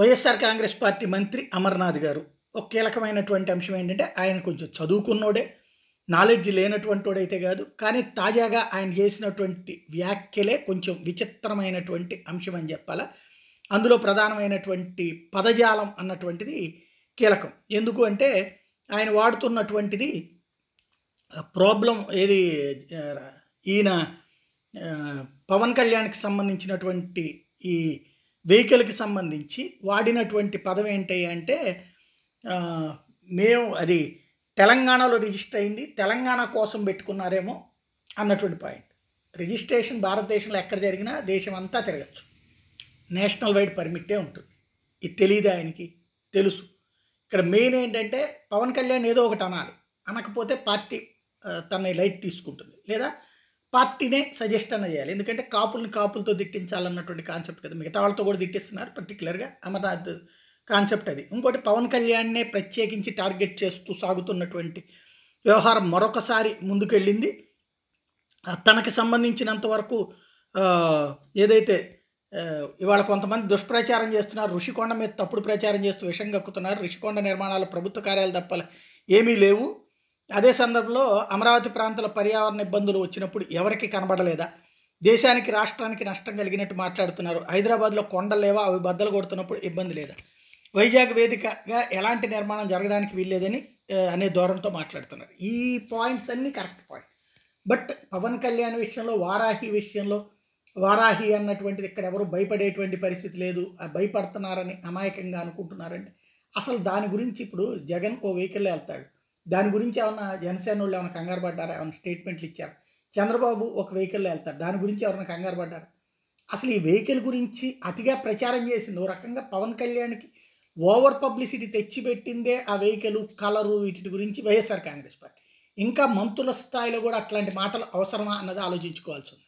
YSR Congress party మంత్రి అమర్నాథ్ గారు ఒక కీలకమైనటువంటి అంశం ఏంటంటే ఆయన కొంచెం చదువుకున్నోడే నాలెడ్జ్ లేనటువంటివాడైతే కాదు కానీ తాజాగా ఆయన చేసినటువంటి వ్యాఖ్యలే కొంచెం విచిత్రమైనటువంటి అంశం అని చెప్పాలా అందులో ప్రధానమైనటువంటి పదజాలం అన్నటువంటిది కీలకం ఎందుకు అంటే ఆయన వాడుతున్నటువంటిది ప్రాబ్లం ఏది ఈయన పవన్ కళ్యాణ్కి సంబంధించినటువంటి ఈ వెహికల్కి సంబంధించి వాడినటువంటి పదం ఏంటి అంటే మేము అది తెలంగాణలో రిజిస్టర్ అయింది తెలంగాణ కోసం పెట్టుకున్నారేమో అన్నటువంటి పాయింట్ రిజిస్ట్రేషన్ భారతదేశంలో ఎక్కడ జరిగినా దేశం అంతా తిరగచ్చు నేషనల్ వైడ్ పర్మిట్టే ఉంటుంది ఇది తెలియదు ఆయనకి తెలుసు ఇక్కడ మెయిన్ ఏంటంటే పవన్ కళ్యాణ్ ఏదో ఒకటి అనాలి అనకపోతే పార్టీ తన లైట్ తీసుకుంటుంది లేదా పార్టీనే సజెస్ట్ అన్న చేయాలి ఎందుకంటే కాపుల్ని కాపులతో దిట్టించాలన్నటువంటి కాన్సెప్ట్ కదా మిగతా వాళ్ళతో కూడా దిట్టిస్తున్నారు పర్టికులర్గా అమర్నాథ్ కాన్సెప్ట్ అది ఇంకోటి పవన్ కళ్యాణ్నే ప్రత్యేకించి టార్గెట్ చేస్తూ సాగుతున్నటువంటి వ్యవహారం మరొకసారి ముందుకెళ్ళింది తనకి సంబంధించినంతవరకు ఏదైతే ఇవాళ కొంతమంది దుష్ప్రచారం చేస్తున్నారు ఋషికొండ మీద తప్పుడు ప్రచారం చేస్తూ విషం కక్కుతున్నారు ఋషికొండ నిర్మాణాల ప్రభుత్వ కార్యాలు తప్ప ఏమీ లేవు అదే సందర్భంలో అమరావతి ప్రాంతంలో పర్యావరణ ఇబ్బందులు వచ్చినప్పుడు ఎవరికి కనబడలేదా దేశానికి రాష్ట్రానికి నష్టం కలిగినట్టు మాట్లాడుతున్నారు హైదరాబాద్లో లేవా అవి బద్దలు కొడుతున్నప్పుడు ఇబ్బంది లేదా వైజాగ్ వేదికగా ఎలాంటి నిర్మాణం జరగడానికి వీల్లేదని అనే ధోరణితో మాట్లాడుతున్నారు ఈ పాయింట్స్ అన్నీ correct point but Pawan Kalyan విషయంలో వారాహి విషయంలో వారాహి అన్నటువంటిది ఇక్కడ ఎవరు భయపడేటువంటి పరిస్థితి లేదు భయపడుతున్నారని అమాయకంగా అనుకుంటున్నారంటే అసలు దాని గురించి ఇప్పుడు జగన్ ఓ వెహికల్లో వెళ్తాడు దాని గురించి ఏమన్నా జనసేన వాళ్ళు ఏమైనా కంగారు పడ్డారా ఏమైనా స్టేట్మెంట్లు ఇచ్చారు చంద్రబాబు ఒక వెహికల్లో వెళ్తారు దాని గురించి ఎవరైనా కంగారు పడ్డారు అసలు ఈ వెహికల్ గురించి అతిగా ప్రచారం చేసింది ఓ రకంగా పవన్ కళ్యాణ్కి ఓవర్ పబ్లిసిటీ తెచ్చిపెట్టిందే ఆ వెహికల్ కలరు వీటి గురించి వైఎస్ఆర్ కాంగ్రెస్ పార్టీ ఇంకా మంత్రుల స్థాయిలో కూడా అట్లాంటి మాటలు అవసరమా అన్నది ఆలోచించుకోవాల్సి ఉంది